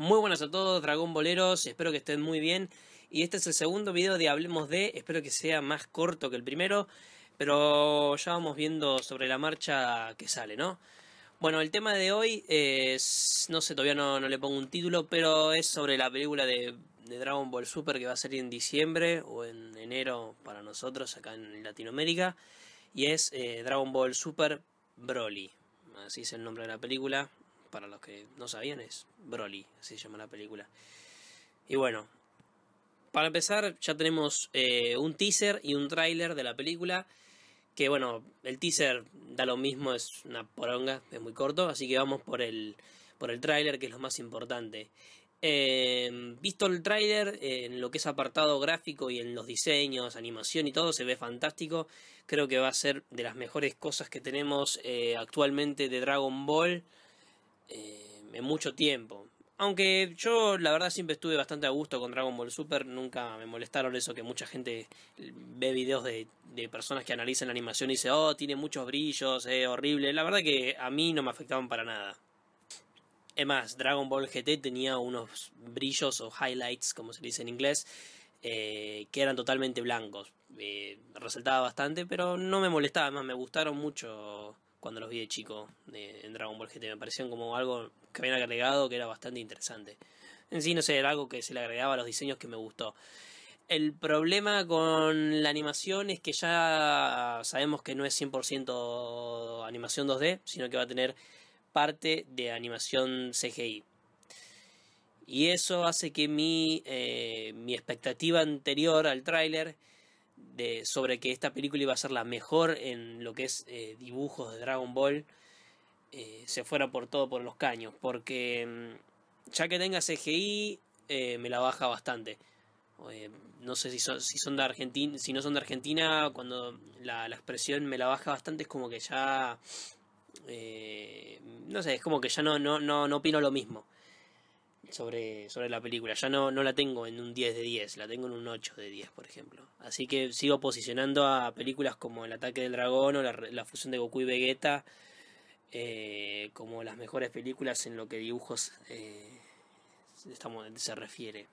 Muy buenas a todos, Dragón Boleros, espero que estén muy bien. Y este es el segundo video de Hablemos de, espero que sea más corto que el primero, pero ya vamos viendo sobre la marcha que sale, ¿no? Bueno, el tema de hoy no sé, todavía no, le pongo un título, pero es sobre la película de, Dragon Ball Super que va a salir en diciembre o en enero para nosotros acá en Latinoamérica, y es eh, Dragon Ball Super Broly, así es el nombre de la película, para los que no sabían, es Broly, así se llama la película. Y bueno, para empezar ya tenemos eh, un teaser y un tráiler de la película. Que bueno, el teaser da lo mismo, es una poronga, es muy corto, así que vamos por el, por el tráiler que es lo más importante. Em, visto el tráiler, en lo que es apartado gráfico y en los diseños, animación y todo, se ve fantástico. Creo que va a ser de las mejores cosas que tenemos eh, actualmente de Dragon Ball. Eh, en mucho tiempo. Aunque yo la verdad siempre estuve bastante a gusto con Dragon Ball Super, nunca me molestaron eso que mucha gente ve videos de, personas que analizan la animación y dice, oh, tiene muchos brillos, es horrible. La verdad que a mí no me afectaban para nada. Es más, Dragon Ball GT tenía unos brillos o highlights, como se dice en inglés, eh, que eran totalmente blancos. Eh, resaltaba bastante, pero no me molestaba, además, me gustaron mucho cuando los vi de chico en Dragon Ball GT. Me parecían como algo que habían agregado que era bastante interesante. En sí, no sé, era algo que se le agregaba a los diseños que me gustó. El problema con la animación es que ya sabemos que no es 100% animación 2D, sino que va a tener parte de animación CGI. Y eso hace que mi, eh, mi expectativa anterior al tráiler sobre que esta película iba a ser la mejor en lo que es eh, dibujos de Dragon Ball, eh, se fuera por todo por los caños, porque mm, ya que tenga CGI, eh, me la baja bastante. no sé si son, si son de Argentina, si no son de Argentina, cuando la, la expresión me la baja bastante es como que ya... no sé, es como que ya no, no, no, no opino lo mismo sobre, la película. Ya no, no la tengo en un 10 de 10, la tengo en un 8 de 10, por ejemplo. Así que sigo posicionando a películas como El ataque del dragón o la, fusión de Goku y Vegeta eh, como las mejores películas en lo que dibujos eh, estamos, se refiere.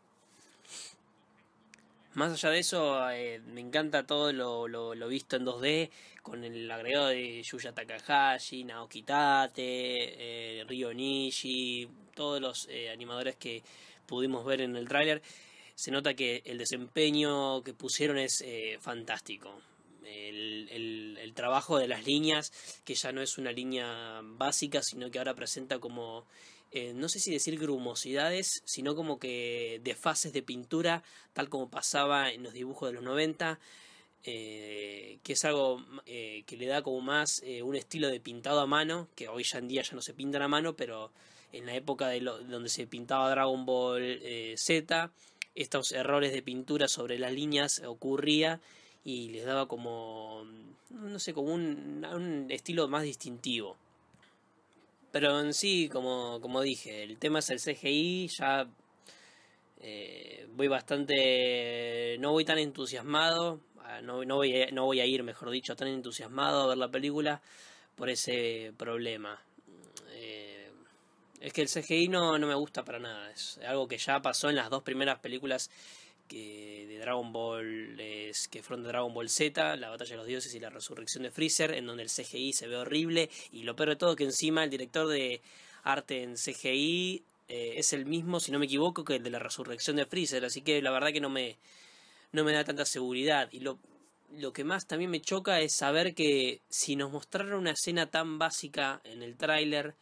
Más allá de eso, eh, me encanta todo lo, visto en 2D, con el agregado de Yuya Takahashi, Naoki Tate, Ryo Nishi, todos los eh, animadores que pudimos ver en el tráiler, se nota que el desempeño que pusieron es eh, fantástico. El, trabajo de las líneas, que ya no es una línea básica, sino que ahora presenta como, eh, no sé si decir grumosidades, sino como que de fases de pintura, tal como pasaba en los dibujos de los 90, que es algo que le da como más un estilo de pintado a mano, que hoy ya en día ya no se pintan a mano, pero en la época de donde se pintaba Dragon Ball eh, Z, estos errores de pintura sobre las líneas ocurría y les daba como, mm, no sé, como un, estilo más distintivo. Pero en sí, como, dije, el tema es el CGI, ya eh, voy bastante, no voy tan entusiasmado, ah, no, voy, no voy a ir, mejor dicho, tan entusiasmado a ver la película por ese problema. Es que el CGI no, no me gusta para nada. Es algo que ya pasó en las dos primeras películas que de Dragon Ball es, que fueron de Dragon Ball Z, la batalla de los dioses y la resurrección de Freezer, en donde el CGI se ve horrible y lo peor de todo que encima el director de arte en CGI eh, es el mismo, si no me equivoco, que el de la resurrección de Freezer, así que la verdad que no me no me da tanta seguridad y lo lo que más también me choca es saber que si nos mostraron una escena tan básica en el tráiler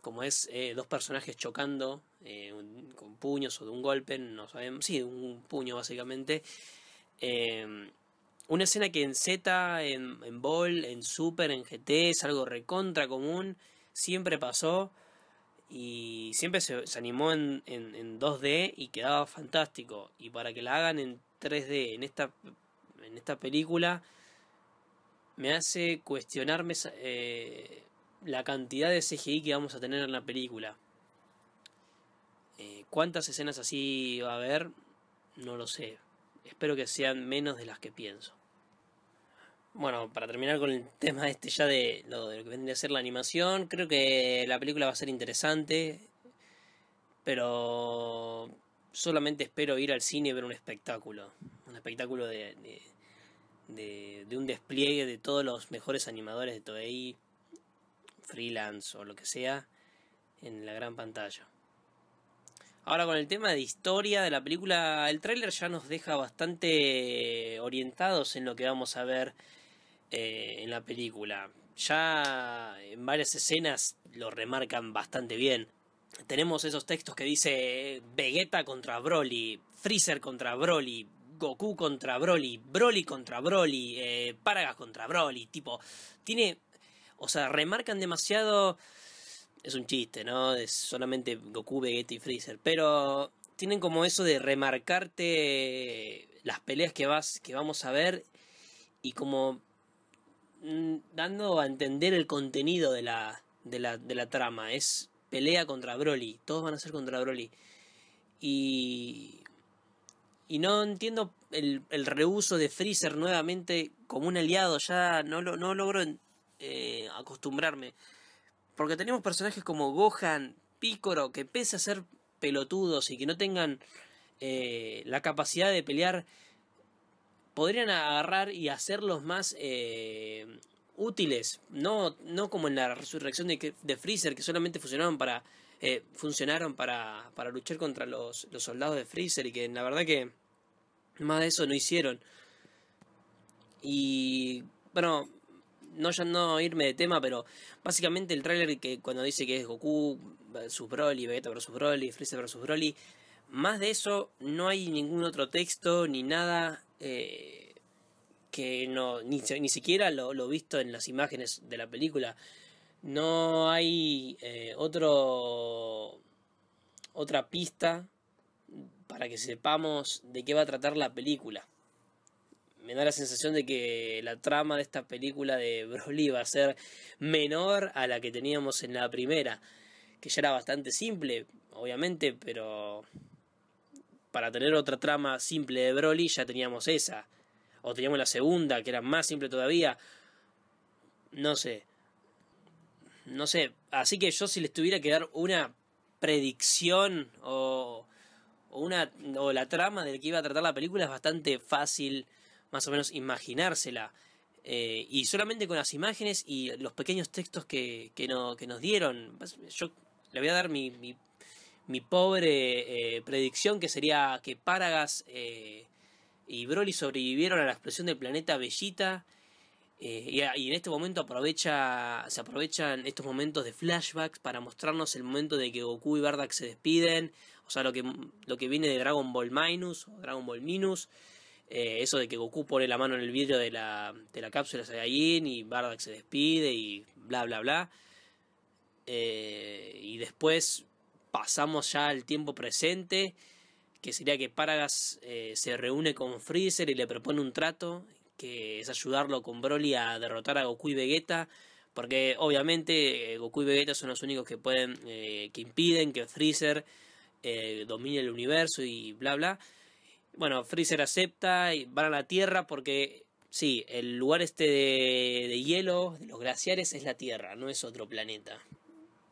como es eh, dos personajes chocando eh, con puños o de un golpe, no sabemos, sí, de un puño básicamente. Eh, una escena que en Z, en, Ball, en Super, en GT es algo recontra común, siempre pasó y siempre se, animó en, 2D y quedaba fantástico. Y para que la hagan en 3D, en esta, en esta película, me hace cuestionarme la cantidad de CGI que vamos a tener en la película. Eh, ¿Cuántas escenas así va a haber? No lo sé. Espero que sean menos de las que pienso. Bueno, para terminar con el tema este ya de lo, que vendría a ser la animación, creo que la película va a ser interesante, pero solamente espero ir al cine y ver un espectáculo, un espectáculo de, de, de, de un despliegue de todos los mejores animadores de Toei freelance o lo que sea en la gran pantalla. Ahora con el tema de historia de la película, el tráiler ya nos deja bastante orientados en lo que vamos a ver eh, en la película. Ya en varias escenas lo remarcan bastante bien. Tenemos esos textos que dice Vegeta contra Broly, Freezer contra Broly, Goku contra Broly, Broly contra Broly, eh, Paragas contra Broly, tipo, tiene o sea, remarcan demasiado. Es un chiste, ¿no? Es solamente Goku, Vegeta y Freezer. Pero tienen como eso de remarcarte las peleas que, vas, que vamos a ver y como mm, dando a entender el contenido de la, de la, trama. Es pelea contra Broly, todos van a ser contra Broly. Y, y no entiendo el, reuso de Freezer nuevamente como un aliado, ya no, lo, no logro eh, acostumbrarme. Porque tenemos personajes como Gohan, Picoro, que pese a ser pelotudos y que no tengan eh, la capacidad de pelear, podrían agarrar y hacerlos más eh, útiles. No, no como en la resurrección de, Freezer, que solamente para, eh, funcionaron para, para, luchar contra los, los soldados de Freezer y que la verdad que más de eso no hicieron. Y bueno, no ya no irme de tema, pero básicamente el tráiler que cuando dice que es Goku vs Broly, Vegeta vs Broly, Freezer vs Broly, más de eso no hay ningún otro texto ni nada eh, que no ni, siquiera lo, lo, visto en las imágenes de la película. No hay eh, otro otra pista para que sepamos de qué va a tratar la película me da la sensación de que la trama de esta película de Broly va a ser menor a la que teníamos en la primera, que ya era bastante simple, obviamente, pero para tener otra trama simple de Broly ya teníamos esa, o teníamos la segunda, que era más simple todavía, no sé, no sé, así que yo si les tuviera que dar una predicción o... una, o la trama del que iba a tratar la película es bastante fácil más o menos imaginársela. Eh, y solamente con las imágenes y los pequeños textos que, que, nos dieron, pues, yo le voy a dar mi, mi, pobre eh, predicción que sería que Paragas eh, y Broly sobrevivieron a la explosión del planeta Bellita. Y, en este momento aprovecha, se aprovechan estos momentos de flashbacks para mostrarnos el momento de que Goku y Bardak se despiden. O sea, lo que, lo que viene de Dragon Ball Minus o Dragon Ball Minus. Eh, eso de que Goku pone la mano en el vidrio de la, de cápsula Saiyajin y Bardock se despide y bla, bla, bla. Eh, y después pasamos ya al tiempo presente, que sería que Paragas eh, se reúne con Freezer y le propone un trato, que es ayudarlo con Broly a derrotar a Goku y Vegeta, porque obviamente Goku y Vegeta son los únicos que pueden, que impiden que Freezer domine el universo y bla, bla bueno, Freezer acepta y van a la Tierra porque sí, el lugar este de, hielo, de los glaciares, es la Tierra, no es otro planeta.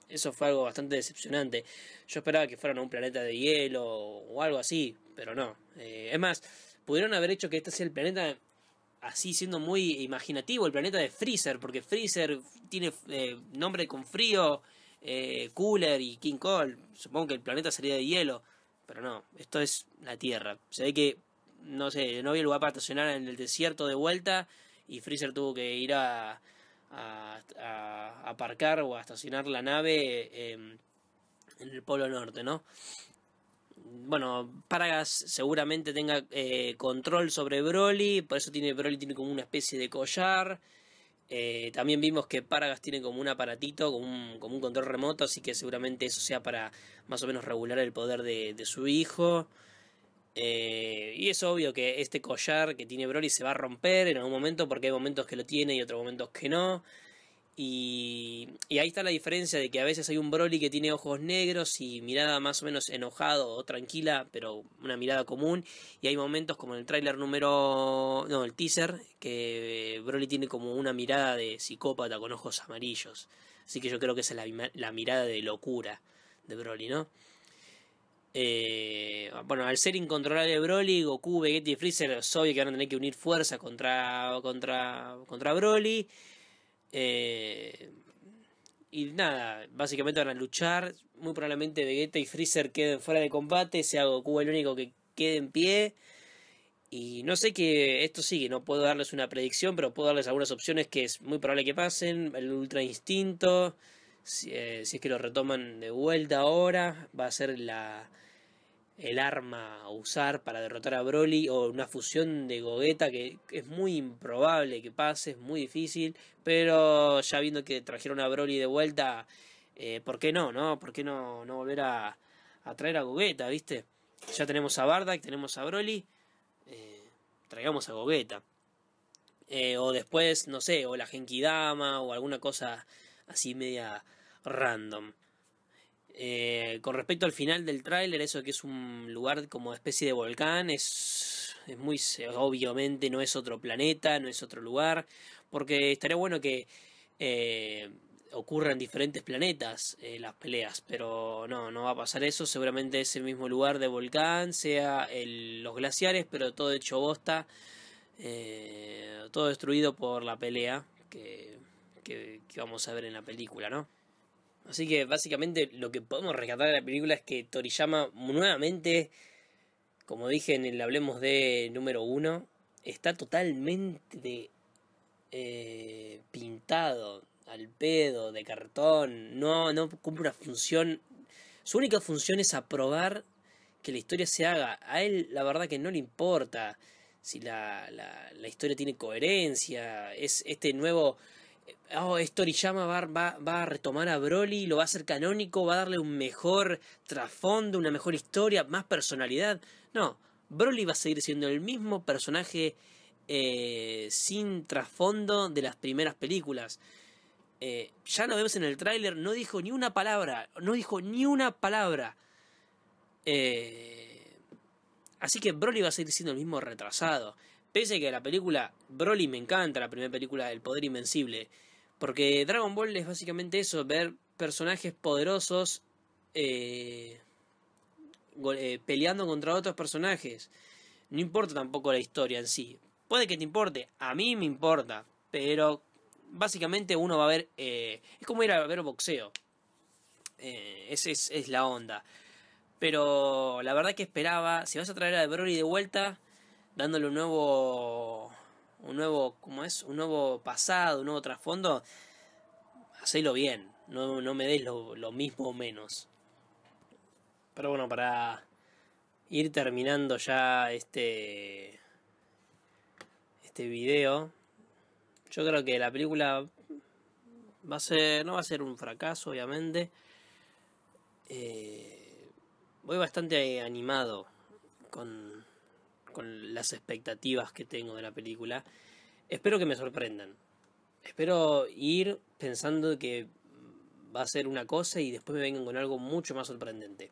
Eso fue algo bastante decepcionante. Yo esperaba que fueran un planeta de hielo o algo así, pero no. Eh, es más, pudieron haber hecho que este sea el planeta, así siendo muy imaginativo, el planeta de Freezer, porque Freezer tiene eh, nombre con frío, eh, Cooler y King Cole. Supongo que el planeta sería de hielo. Pero no, esto es la Tierra. Se ve que, no sé, no había lugar para estacionar en el desierto de vuelta y Freezer tuvo que ir a, aparcar o a estacionar la nave em, en el Polo Norte, ¿no? Bueno, Paragas seguramente tenga eh, control sobre Broly, por eso tiene Broly tiene como una especie de collar. Eh, también vimos que Paragas tiene como un aparatito, como un, control remoto, así que seguramente eso sea para más o menos regular el poder de, su hijo. Eh, y es obvio que este collar que tiene Broly se va a romper en algún momento porque hay momentos que lo tiene y otros momentos que no. Y, ahí está la diferencia de que a veces hay un Broly que tiene ojos negros y mirada más o menos enojado o tranquila, pero una mirada común. Y hay momentos como en el tráiler número... no, el teaser, que Broly tiene como una mirada de psicópata con ojos amarillos. Así que yo creo que esa es la, mirada de locura de Broly, ¿no? Eh, bueno, al ser incontrolable Broly, Goku, Vegeta y Freezer, es obvio que van a tener que unir fuerza contra, contra, contra Broly. Eh, y nada, básicamente van a luchar. Muy probablemente Vegeta y Freezer queden fuera de combate. Sea Goku el único que quede en pie. Y no sé que esto sigue, no puedo darles una predicción, pero puedo darles algunas opciones que es muy probable que pasen. El Ultra Instinto, si eh, es que lo retoman de vuelta ahora, va a ser la, el arma a usar para derrotar a Broly o una fusión de Gogeta que es muy improbable que pase, es muy difícil, pero ya viendo que trajeron a Broly de vuelta, eh, ¿por qué no, no? ¿Por qué no, no volver a, traer a Gogeta, viste? Ya tenemos a Bardak, tenemos a Broly, eh, traigamos a Gogeta. Eh, o después, no sé, o la Genkidama o alguna cosa así media random. Eh, con respecto al final del tráiler, eso que es un lugar como especie de volcán, es, es muy obviamente no es otro planeta, no es otro lugar, porque estaría bueno que eh, ocurran diferentes planetas eh, las peleas, pero no, no va a pasar eso, seguramente ese mismo lugar de volcán, sea los glaciares, pero todo hecho bosta, todo destruido por la pelea que vamos a ver en la película, ¿no? Así que básicamente lo que podemos rescatar de la película es que Toriyama nuevamente, como dije en el Hablemos de número uno, está totalmente eh, pintado al pedo, de cartón, no, no cumple una función. Su única función es aprobar que la historia se haga. A él la verdad que no le importa si la, la historia tiene coherencia, es este nuevo oh, esto Toriyama va, a retomar a Broly, lo va a hacer canónico, va a darle un mejor trasfondo, una mejor historia, más personalidad. No, Broly va a seguir siendo el mismo personaje eh, sin trasfondo de las primeras películas. Eh, ya lo vemos en el tráiler, no dijo ni una palabra, no dijo ni una palabra. Eh, así que Broly va a seguir siendo el mismo retrasado. Pese que la película Broly me encanta, la primera película del poder invencible. Porque Dragon Ball es básicamente eso, ver personajes poderosos eh, eh, peleando contra otros personajes. No importa tampoco la historia en sí. Puede que te importe, a mí me importa, pero básicamente uno va a ver... Eh, es como ir a ver boxeo. esa es, es la onda. Pero la verdad que esperaba, si vas a traer a Broly de vuelta, dándole un nuevo, un nuevo, ¿cómo es? Un nuevo pasado, un nuevo trasfondo, hacelo bien, no, me des lo, mismo o menos. Pero bueno, para ir terminando ya este, este video, yo creo que la película va a ser, no va a ser un fracaso, obviamente. Eh, voy bastante animado con, con las expectativas que tengo de la película. Espero que me sorprendan. Espero ir pensando que va a ser una cosa y después me vengan con algo mucho más sorprendente.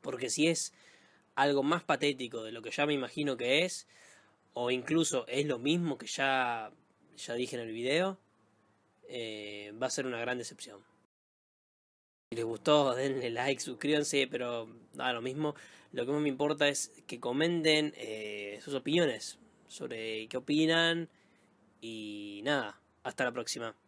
Porque si es algo más patético de lo que ya me imagino que es, o incluso es lo mismo que ya, ya dije en el video, eh, va a ser una gran decepción les gustó, denle like, suscríbanse, pero nada, lo mismo. Lo que más me importa es que comenten eh, sus opiniones sobre qué opinan y nada, hasta la próxima.